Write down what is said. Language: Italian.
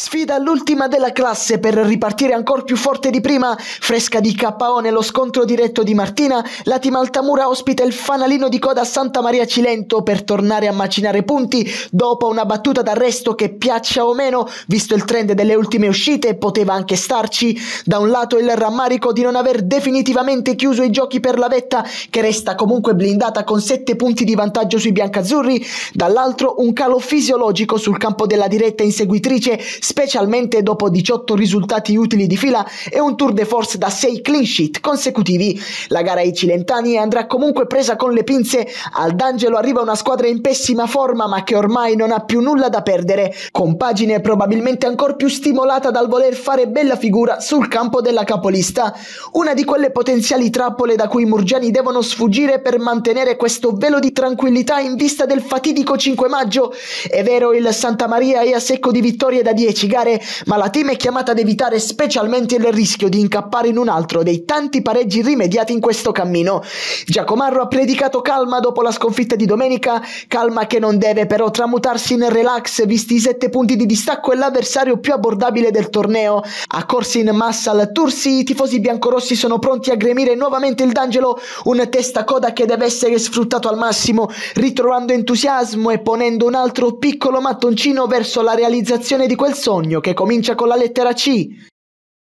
Sfida all'ultima della classe per ripartire ancora più forte di prima. Fresca di KO nello scontro diretto di Martina, la Team Altamura ospita il fanalino di coda Santa Maria Cilento per tornare a macinare punti dopo una battuta d'arresto che piaccia o meno, visto il trend delle ultime uscite, poteva anche starci. Da un lato il rammarico di non aver definitivamente chiuso i giochi per la vetta, che resta comunque blindata con 7 punti di vantaggio sui biancazzurri, dall'altro un calo fisiologico sul campo della diretta inseguitrice specialmente dopo 18 risultati utili di fila e un tour de force da 6 clean sheet consecutivi. La gara ai Cilentani andrà comunque presa con le pinze. Al D'Angelo arriva una squadra in pessima forma ma che ormai non ha più nulla da perdere, compagine probabilmente ancora più stimolata dal voler fare bella figura sul campo della capolista. Una di quelle potenziali trappole da cui i murgiani devono sfuggire per mantenere questo velo di tranquillità in vista del fatidico 5 maggio. È vero, il Santa Maria è a secco di vittorie da 10, gare, ma la team è chiamata ad evitare specialmente il rischio di incappare in un altro dei tanti pareggi rimediati in questo cammino. Giacomarro ha predicato calma dopo la sconfitta di domenica, calma che non deve però tramutarsi nel relax visti i 7 punti di distacco e l'avversario più abbordabile del torneo. A corsi in massa al Tursi, i tifosi biancorossi sono pronti a gremire nuovamente il D'Angelo, un testacoda che deve essere sfruttato al massimo, ritrovando entusiasmo e ponendo un altro piccolo mattoncino verso la realizzazione di quel sogno che comincia con la lettera C.